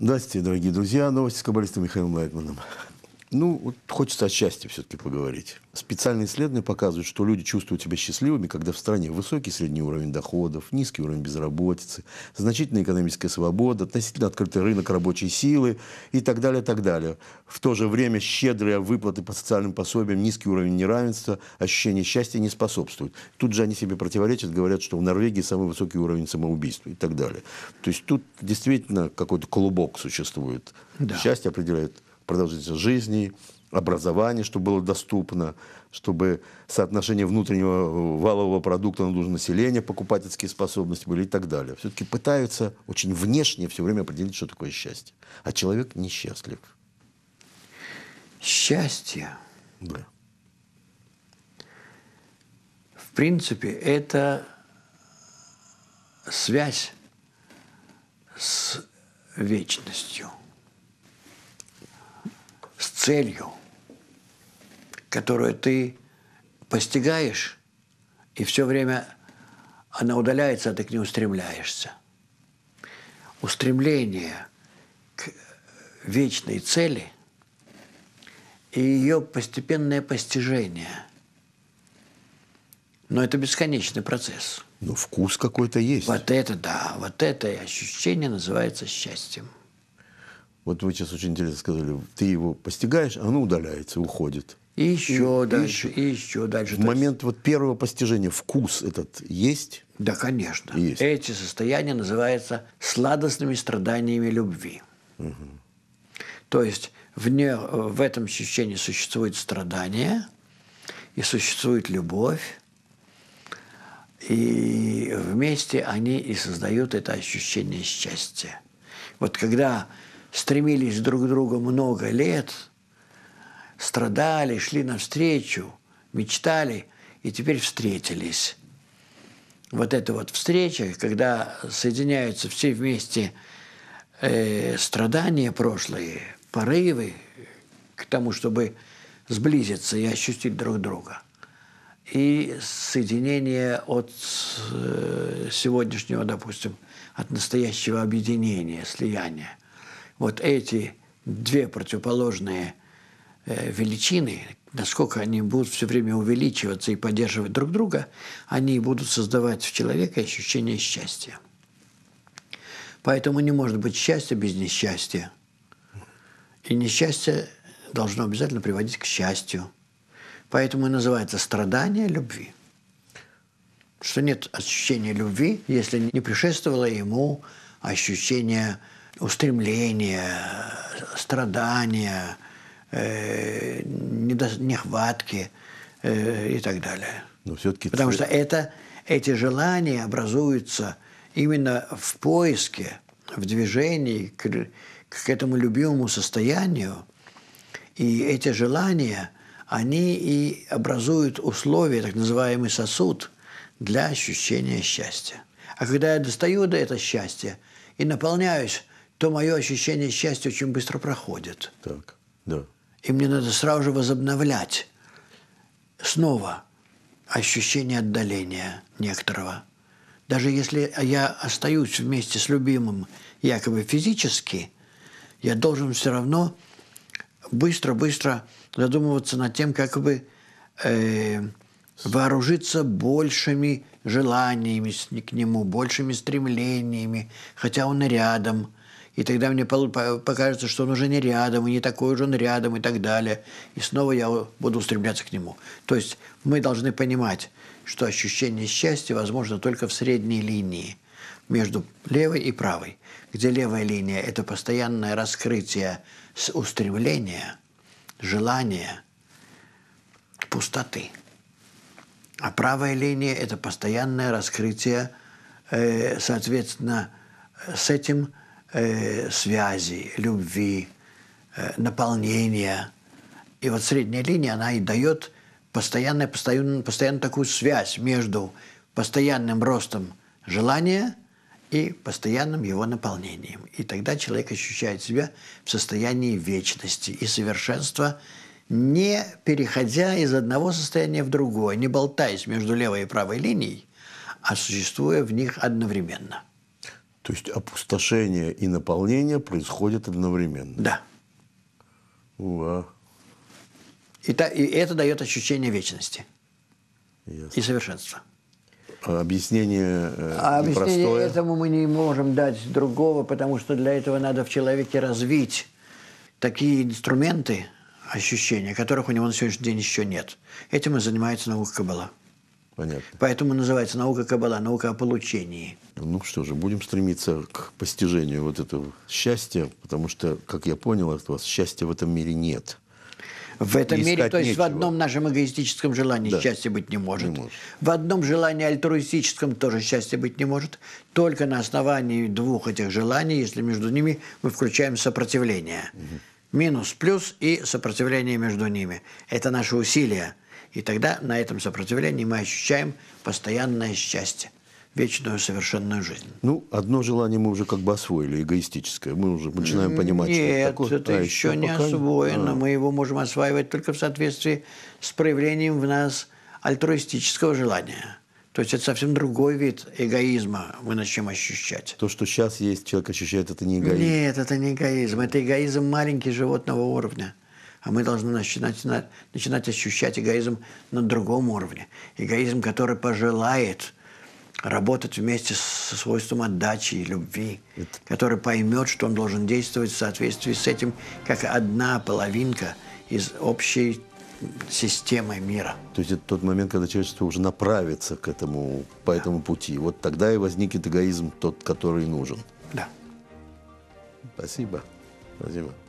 Здравствуйте, дорогие друзья. Новости с каббалистом Михаилом Лайтманом. Ну, вот хочется о счастье все-таки поговорить. Специальные исследования показывают, что люди чувствуют себя счастливыми, когда в стране высокий средний уровень доходов, низкий уровень безработицы, значительная экономическая свобода, относительно открытый рынок рабочей силы и так далее, так далее. В то же время щедрые выплаты по социальным пособиям, низкий уровень неравенства, ощущение счастья не способствуют. Тут же они себе противоречат, говорят, что в Норвегии самый высокий уровень самоубийств и так далее. То есть тут действительно какой-то клубок существует. Да. Счастье определяет продолжительность жизни, образование, чтобы было доступно, чтобы соотношение внутреннего э, валового продукта на нужно население, покупательские способности были и так далее. Все-таки пытаются очень внешне все время определить, что такое счастье. А человек несчастлив. Счастье. Да. В принципе, это связь с вечностью – целью, которую ты постигаешь, и все время она удаляется, а ты к ней устремляешься. Устремление к вечной цели и ее постепенное постижение. Но это бесконечный процесс. Но ну, вкус какой-то есть. Вот это да, вот это ощущение называется счастьем. Вот вы сейчас очень интересно сказали, ты его постигаешь, а оно удаляется, уходит. И еще и, дальше, и еще, и еще дальше. В момент вот первого постижения вкус этот есть? Да, конечно. Есть. Эти состояния называются сладостными страданиями любви. Угу. То есть в, не, в этом ощущении существует страдание, и существует любовь, и вместе они и создают это ощущение счастья. Вот когда стремились друг к другу много лет, страдали, шли навстречу, мечтали и теперь встретились. Вот эта вот встреча, когда соединяются все вместе э, страдания прошлые, порывы к тому, чтобы сблизиться и ощутить друг друга. И соединение от э, сегодняшнего, допустим, от настоящего объединения, слияния – вот эти две противоположные э, величины, насколько они будут все время увеличиваться и поддерживать друг друга, они будут создавать в человеке ощущение счастья. Поэтому не может быть счастья без несчастья. И несчастье должно обязательно приводить к счастью. Поэтому и называется страдание любви. Что нет ощущения любви, если не предшествовало ему ощущение счастья устремления, страдания, э, нехватки э, и так далее. Но все-таки Потому что это, эти желания образуются именно в поиске, в движении к, к этому любимому состоянию. И эти желания, они и образуют условия, так называемый сосуд, для ощущения счастья. А когда я достаю до этого счастья и наполняюсь то мое ощущение счастья очень быстро проходит. Так, да. И мне надо сразу же возобновлять снова ощущение отдаления некоторого. Даже если я остаюсь вместе с любимым якобы физически, я должен все равно быстро-быстро задумываться над тем, как бы э, вооружиться большими желаниями к нему, большими стремлениями, хотя он и рядом – и тогда мне покажется, что он уже не рядом, и не такой уже он рядом, и так далее. И снова я буду устремляться к нему. То есть мы должны понимать, что ощущение счастья возможно только в средней линии между левой и правой, где левая линия – это постоянное раскрытие устремления, желания, пустоты. А правая линия – это постоянное раскрытие, э, соответственно, с этим – Э, связи, любви, э, наполнения. И вот средняя линия, она и дает постоянную, постоянную, постоянную такую связь между постоянным ростом желания и постоянным его наполнением. И тогда человек ощущает себя в состоянии вечности и совершенства, не переходя из одного состояния в другое, не болтаясь между левой и правой линией, а существуя в них одновременно. То есть опустошение и наполнение происходят одновременно. Да. Уа. И, та, и это дает ощущение вечности Ясно. и совершенства. А объяснение э, а непростое. Объяснение этому мы не можем дать другого, потому что для этого надо в человеке развить такие инструменты ощущения, которых у него на сегодняшний день еще нет. Этим и занимается наука Каббала. Понятно. Поэтому называется наука кабала, наука о получении. Ну что же, будем стремиться к постижению вот этого счастья, потому что, как я понял от вас, счастья в этом мире нет. В этом мире, то есть нечего. в одном нашем эгоистическом желании да. счастья быть не может. не может. В одном желании альтруистическом тоже счастья быть не может. Только на основании двух этих желаний, если между ними мы включаем сопротивление. Угу. Минус, плюс и сопротивление между ними. Это наши усилия – и тогда на этом сопротивлении мы ощущаем постоянное счастье вечную совершенную жизнь. Ну, одно желание мы уже как бы освоили, эгоистическое. Мы уже начинаем понимать, Нет, что это такое. это а, еще не пока... освоено. А. Мы его можем осваивать только в соответствии с проявлением в нас альтруистического желания. То есть это совсем другой вид эгоизма мы начнем ощущать. То, что сейчас есть, человек ощущает, это не эгоизм. Нет, это не эгоизм. Это эгоизм маленький животного уровня а мы должны начинать, начинать ощущать эгоизм на другом уровне. Эгоизм, который пожелает работать вместе со свойством отдачи и любви, Это... который поймет, что он должен действовать в соответствии с этим, как одна половинка из общей системы мира. То есть это тот момент, когда человечество уже направится к этому, по да. этому пути. Вот тогда и возникнет эгоизм тот, который нужен. Да. Спасибо. Спасибо.